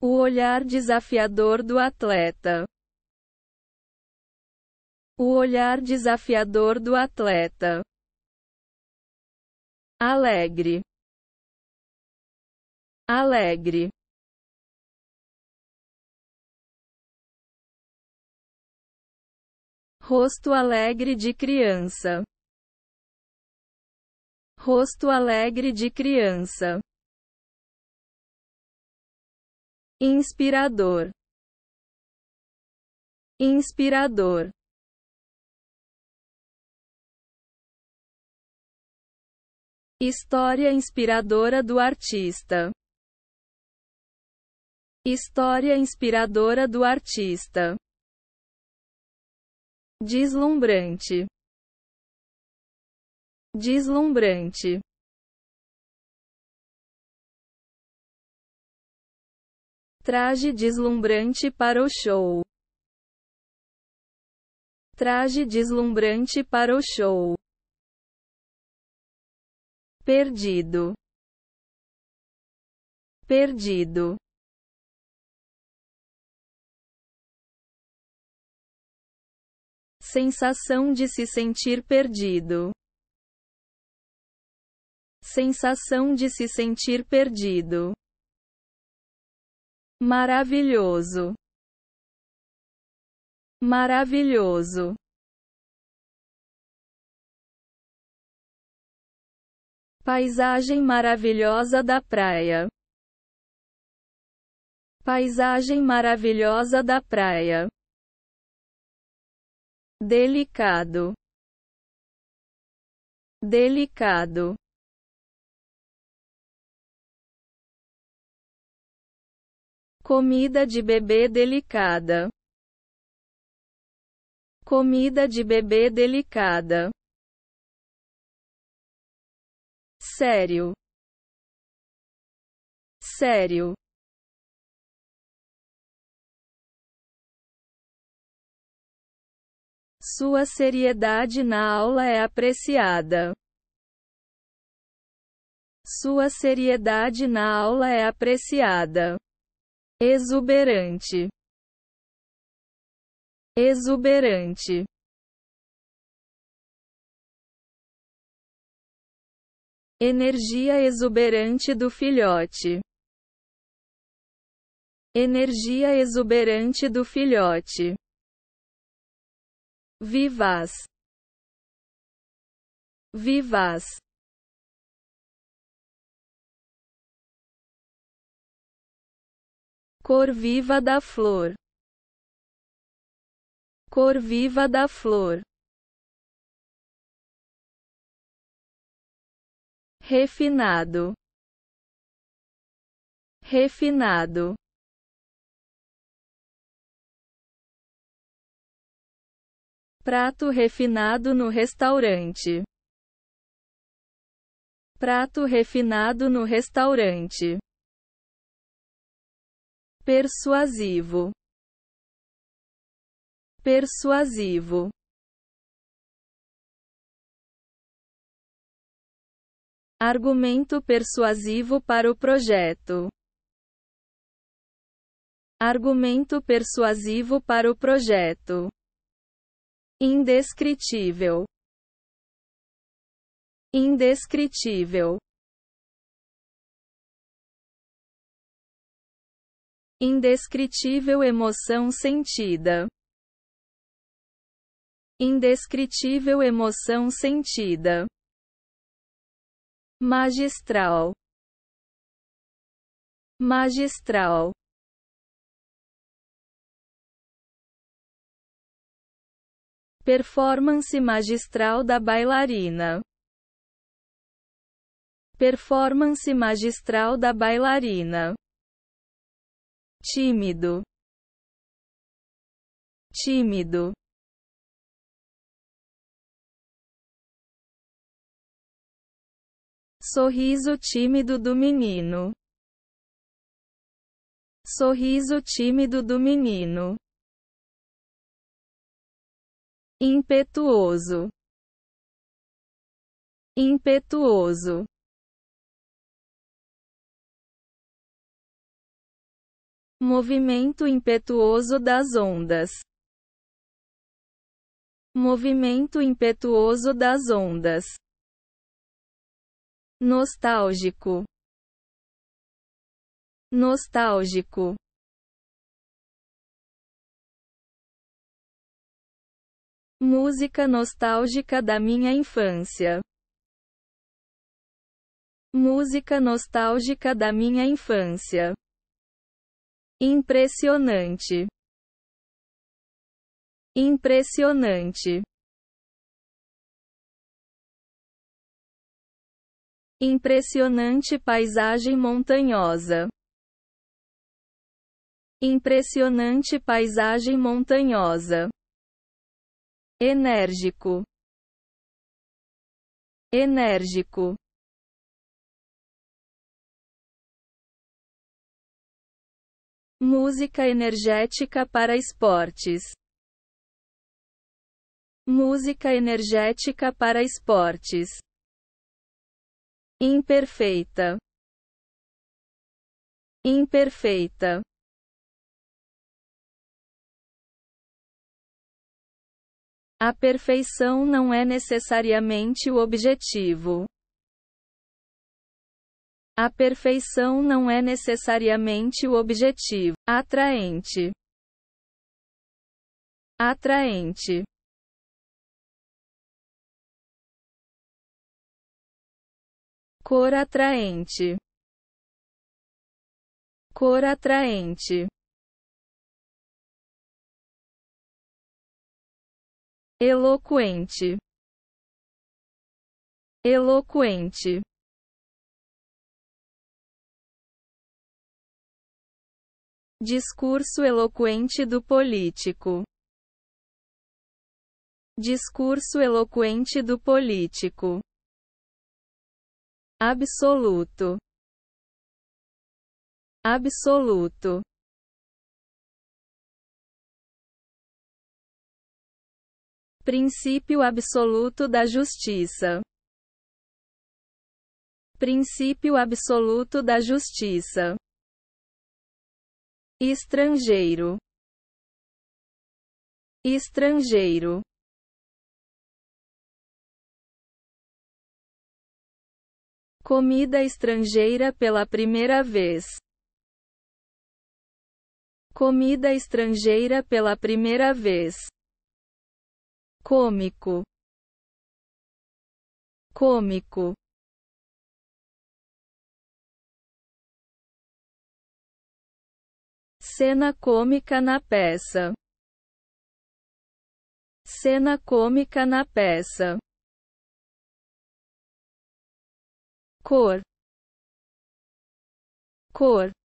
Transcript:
O olhar desafiador do atleta. O olhar desafiador do atleta. Alegre. Alegre. Rosto alegre de criança. Rosto alegre de criança. inspirador, inspirador. História inspiradora do artista. História inspiradora do artista. Deslumbrante. Deslumbrante. Traje deslumbrante para o show. Traje deslumbrante para o show. Perdido. Perdido. Sensação de se sentir perdido. Sensação de se sentir perdido maravilhoso, maravilhoso. Paisagem maravilhosa da praia. Paisagem maravilhosa da praia. Delicado. Delicado. Comida de bebê delicada. Comida de bebê delicada. Sério. Sério. Sua seriedade na aula é apreciada. Sua seriedade na aula é apreciada exuberante, exuberante. Energia exuberante do filhote. Energia exuberante do filhote. Vivaz. Vivaz. Cor viva da flor. Cor viva da flor. Refinado. Refinado. Prato refinado no restaurante. Prato refinado no restaurante persuasivo, persuasivo. Argumento persuasivo para o projeto. Argumento persuasivo para o projeto. Indescritível. Indescritível. Indescritível emoção sentida. Indescritível emoção sentida. Magistral. Magistral. Performance magistral da bailarina. Performance magistral da bailarina tímido, tímido. Sorriso tímido do menino. Sorriso tímido do menino. Impetuoso. Impetuoso. Movimento impetuoso das ondas. Movimento impetuoso das ondas. Nostálgico. Nostálgico. Música nostálgica da minha infância. Música nostálgica da minha infância. Impressionante. Impressionante. Impressionante paisagem montanhosa. Impressionante paisagem montanhosa. Enérgico. Enérgico. Música energética para esportes. Música energética para esportes. Imperfeita. Imperfeita. A perfeição não é necessariamente o objetivo. A perfeição não é necessariamente o objetivo. Atraente. Atraente. Cor atraente. Cor atraente. Eloquente. Eloquente. Discurso eloquente do político. Discurso eloquente do político. Absoluto. Absoluto. Princípio absoluto da justiça. Princípio absoluto da justiça estrangeiro estrangeiro comida estrangeira pela primeira vez comida estrangeira pela primeira vez cômico cômico Cena cômica na peça. Cena cômica na peça. Cor. Cor.